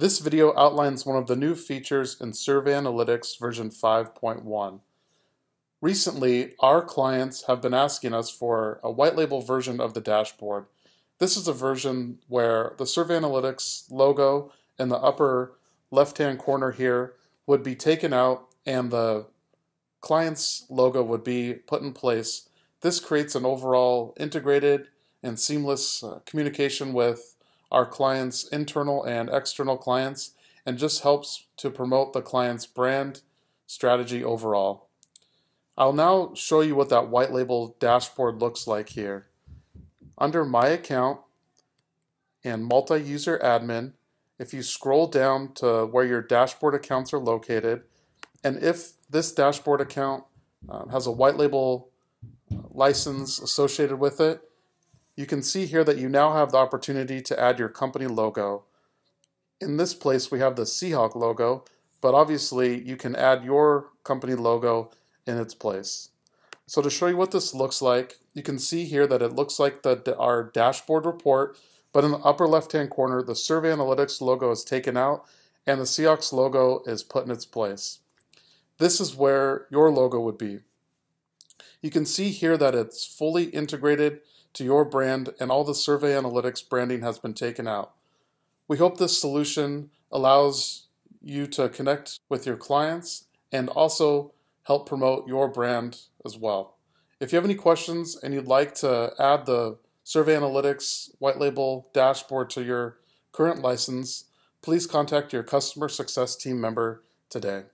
This video outlines one of the new features in Survey Analytics version 5.1. Recently, our clients have been asking us for a white label version of the dashboard. This is a version where the Survey Analytics logo in the upper left-hand corner here would be taken out and the client's logo would be put in place. This creates an overall integrated and seamless uh, communication with our clients' internal and external clients and just helps to promote the client's brand strategy overall. I'll now show you what that white label dashboard looks like here. Under My Account and Multi-User Admin, if you scroll down to where your dashboard accounts are located, and if this dashboard account uh, has a white label uh, license associated with it, you can see here that you now have the opportunity to add your company logo. In this place, we have the Seahawk logo, but obviously you can add your company logo in its place. So to show you what this looks like, you can see here that it looks like the, our dashboard report, but in the upper left-hand corner, the Survey Analytics logo is taken out and the Seahawks logo is put in its place. This is where your logo would be. You can see here that it's fully integrated to your brand and all the survey analytics branding has been taken out. We hope this solution allows you to connect with your clients and also help promote your brand as well. If you have any questions and you'd like to add the Survey Analytics white label dashboard to your current license, please contact your customer success team member today.